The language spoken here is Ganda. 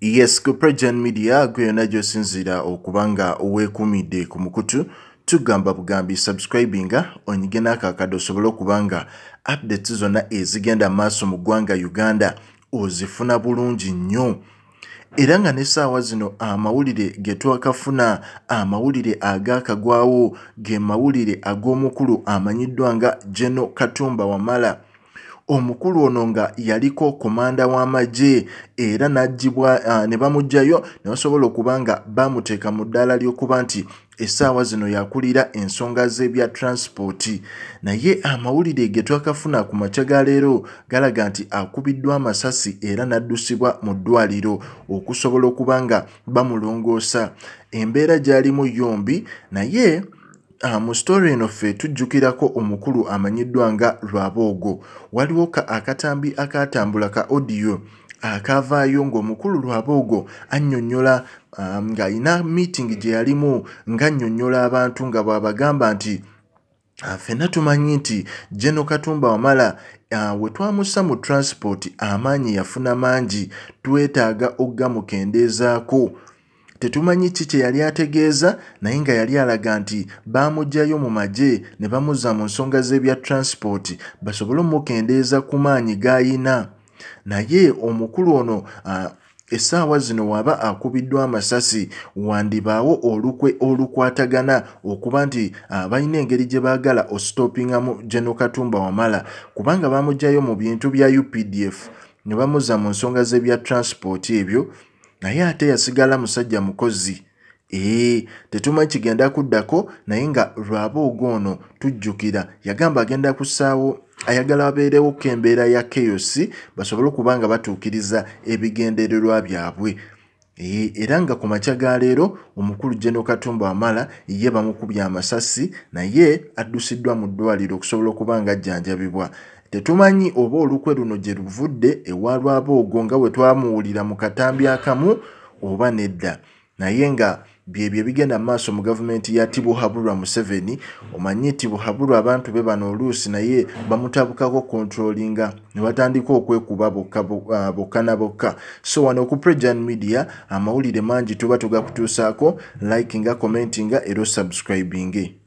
yes kuprejan media gwena josinzira okubanga owekumide ku mukutu tugamba bugambi subscribinga onyigena kakado sobola okubanga updates zona ezigenda maso mugwanga uganda ozifuna bulungi nnyo era nga n'essaawa zino amawulire ge twakafuna amawulire agaakagwawo ge mawulire ag'omukulu amanyiddwa nga jeno katumba wamala omukulu ono nga yaliko komanda w'amagye era n'aggibwa ne bamugjayo ne basobola okuba nga bamuteeka mu ddaala ly'okuba nti essaawa zino yakulira ensonga z'ebya transipooti naye amawulire ge twakafuna ku makya ga leero galaga nti akubiddwa amasasi era n'addusibwa mu ddwaliro okusobola okuba nga bamulongoosa embeera gy'alimu yombi naye Ah, mu sitoori eno ffe tujjukirako omukulu amanyiddwa nga lwaboogo waliwo ka akatambi akatambula ka odiyo akavaayo ng'omukulu lwaboogo annyonnyola ah, ng'alina miting gye yalimu ng'annyonnyola abantu nga bw'abagamba nti ah, ffenna tumanyi nti jeno katumba wamala we twamussa mu transport amaanyi yafuna mangi twetaaga ogga mukendeezaako tetumanyi ki kye yali ategeeza naye nga yali alaga nti baamugjayo mu magye ne bamuzza mu nsonga z'ebya transport basobole omukendeeza ku maanyi g'ayina naye omukulu ono essaawa zino waba akubiddwa amasasi wandibaawo olukwe olukwatagana okuba nti balina engeri gye baagala ositopingamu genokatumba wamala kubanga baamugjayo mu bintu bya updf ne bamuzza mu nsonga z'ebya transport ebyo naye ate yasigala musajja mukozi ee tetumanyi kigenda kuddako naye nga lwaba ogwono tujjukira yagamba agenda kusaawo ayagala babeerewo ku embeera ya keyosi basobole okuba nga batuukiriza ebigendererwa byabwe era nga ku makya ga leero omukulu jeno katumba amala ye bamukubya amasasi naye addusiddwa mu ddwaliro okusobola okuba nga ajjanjabibwa tetumanyi oba olukwe luno gye luvudde ewalwaba ogwo nga bwe twamuwulira mu katambi akamu oba nedda naye nga byebyo bigenda mu maaso mu gavumenti ya tibuhabulwa museveni omanyi tibuhabulwa abantu be bano oluusi naye bamutabukako kontrolinga ne batandika okwekuba ah, bokka na bokka so wano ku prejan media amawulire mangi tuba tugakutuusaako likinga commentinga era osubscribinge